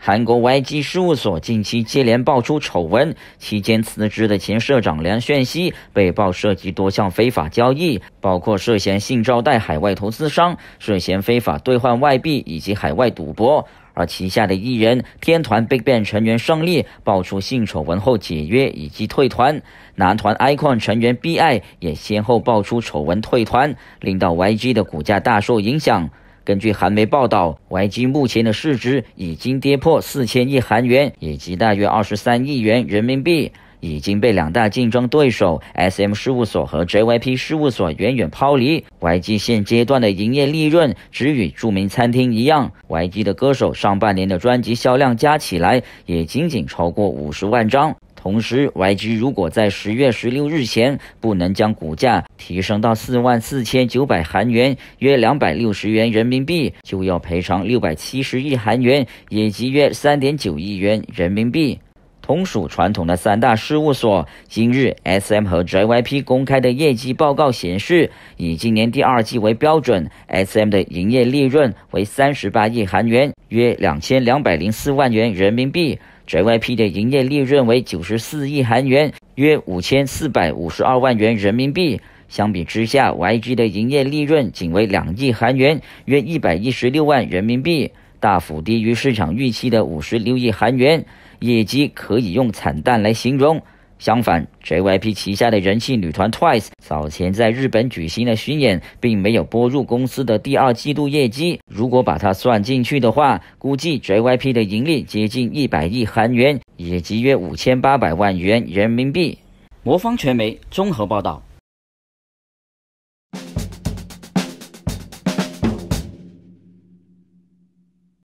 韩国 YG 事务所近期接连爆出丑闻，期间辞职的前社长梁铉锡被曝涉及多项非法交易，包括涉嫌性招待海外投资商、涉嫌非法兑换外币以及海外赌博。而旗下的艺人天团 BigBang 成员胜利爆出性丑闻后解约以及退团，男团 iKON 成员 B.I 也先后爆出丑闻退团，令到 YG 的股价大受影响。根据韩媒报道，YG 目前的市值已经跌破四千亿韩元，以及大约二十三亿元人民币，已经被两大竞争对手 SM 事务所和 JYP 事务所远远抛离。YG 现阶段的营业利润只与著名餐厅一样，YG 的歌手上半年的专辑销量加起来也仅仅超过五十万张。同时，YG 如果在十月十六日前不能将股价提升到四万四千九百韩元（约两百六十元人民币），就要赔偿六百七十亿韩元（也即约三点九亿元人民币）。同属传统的三大事务所，今日 S M 和 J Y P 公开的业绩报告显示，以今年第二季为标准，S M 的营业利润为三十八亿韩元，约两千两百零四万元人民币；J Y P 的营业利润为九十四亿韩元，约五千四百五十二万元人民币。相比之下，Y G 的营业利润仅为两亿韩元，约一百一十六万人民币。大幅低于市场预期的五十六亿韩元业绩，可以用惨淡来形容。相反，JYP 旗下的人气女团 TWICE 早前在日本举行的巡演，并没有拨入公司的第二季度业绩。如果把它算进去的话，估计 JYP 的盈利接近一百亿韩元，也即约五千八百万元人民币。魔方传媒综合报道。